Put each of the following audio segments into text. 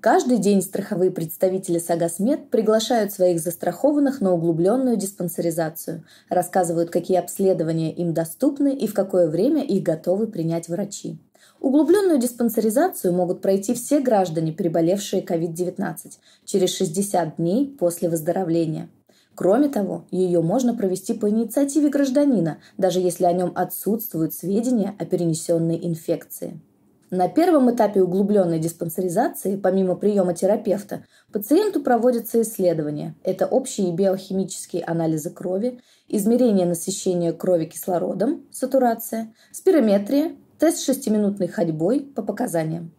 Каждый день страховые представители Сагасмед приглашают своих застрахованных на углубленную диспансеризацию, рассказывают, какие обследования им доступны и в какое время их готовы принять врачи. Углубленную диспансеризацию могут пройти все граждане, переболевшие COVID-19, через 60 дней после выздоровления. Кроме того, ее можно провести по инициативе гражданина, даже если о нем отсутствуют сведения о перенесенной инфекции. На первом этапе углубленной диспансеризации, помимо приема терапевта, пациенту проводятся исследования. Это общие биохимические анализы крови, измерение насыщения крови кислородом, сатурация, спирометрия, тест шестиминутной ходьбой по показаниям.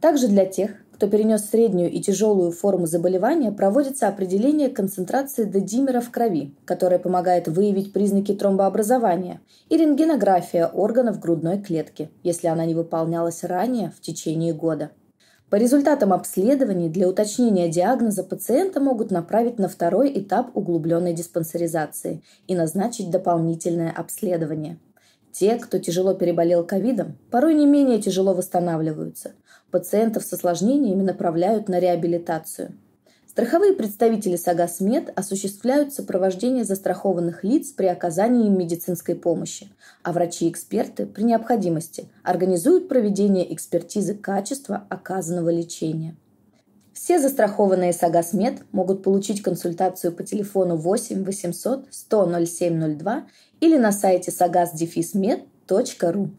Также для тех, кто перенес среднюю и тяжелую форму заболевания, проводится определение концентрации дедимера в крови, которое помогает выявить признаки тромбообразования, и рентгенография органов грудной клетки, если она не выполнялась ранее в течение года. По результатам обследований для уточнения диагноза пациента могут направить на второй этап углубленной диспансеризации и назначить дополнительное обследование – те, кто тяжело переболел ковидом, порой не менее тяжело восстанавливаются. Пациентов с осложнениями направляют на реабилитацию. Страховые представители Сагасмед осуществляют сопровождение застрахованных лиц при оказании им медицинской помощи, а врачи-эксперты при необходимости организуют проведение экспертизы качества оказанного лечения. Все застрахованные Сагасмед могут получить консультацию по телефону 8 800 100 0702 или на сайте sagasdefismed.ru.